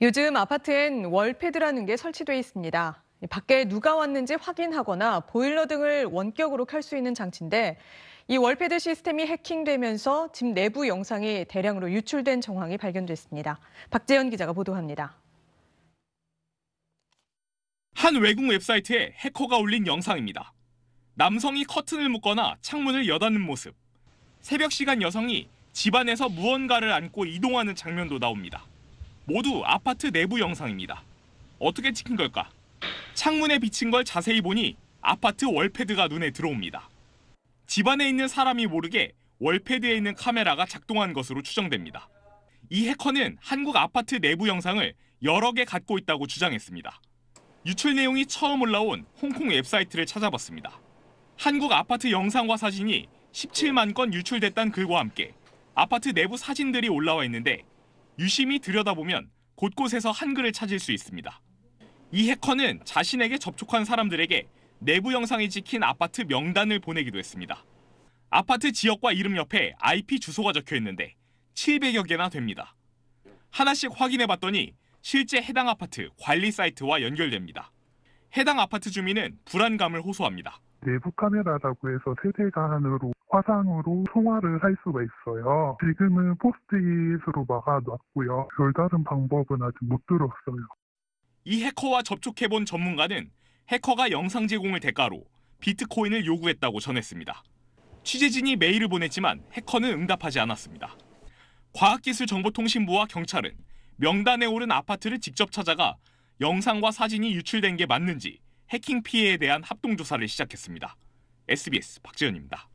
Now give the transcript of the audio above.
요즘 아파트엔 월패드라는 게 설치돼 있습니다. 밖에 누가 왔는지 확인하거나 보일러 등을 원격으로 켤 수 있는 장치인데 이 월패드 시스템이 해킹되면서 집 내부 영상이 대량으로 유출된 정황이 발견됐습니다. 박재현 기자가 보도합니다. 한 외국 웹사이트에 해커가 올린 영상입니다. 남성이 커튼을 묶거나 창문을 여닫는 모습, 새벽 시간 여성이 집안에서 무언가를 안고 이동하는 장면도 나옵니다. 모두 아파트 내부 영상입니다. 어떻게 찍힌 걸까? 창문에 비친 걸 자세히 보니 아파트 월패드가 눈에 들어옵니다. 집안에 있는 사람이 모르게 월패드에 있는 카메라가 작동한 것으로 추정됩니다. 이 해커는 한국 아파트 내부 영상을 여러 개 갖고 있다고 주장했습니다. 유출 내용이 처음 올라온 홍콩 웹사이트를 찾아봤습니다. 한국 아파트 영상과 사진이 17만 건 유출됐다는 글과 함께 아파트 내부 사진들이 올라와 있는데 유심히 들여다보면 곳곳에서 한글을 찾을 수 있습니다. 이 해커는 자신에게 접촉한 사람들에게 내부 영상이 찍힌 아파트 명단을 보내기도 했습니다. 아파트 지역과 이름 옆에 IP 주소가 적혀 있는데 700여 개나 됩니다. 하나씩 확인해 봤더니 실제 해당 아파트 관리 사이트와 연결됩니다. 해당 아파트 주민은 불안감을 호소합니다. 내부 카메라라고 해서 세대간으로 화상으로 통화를 할 수가 있어요. 지금은 포스트잇으로 막아놨고요. 별다른 방법은 아직 못 들었어요. 이 해커와 접촉해본 전문가는 해커가 영상 제공을 대가로 비트코인을 요구했다고 전했습니다. 취재진이 메일을 보냈지만 해커는 응답하지 않았습니다. 과학기술정보통신부와 경찰은 명단에 오른 아파트를 직접 찾아가 영상과 사진이 유출된 게 맞는지 해킹 피해에 대한 합동 조사를 시작했습니다. SBS 박재현입니다.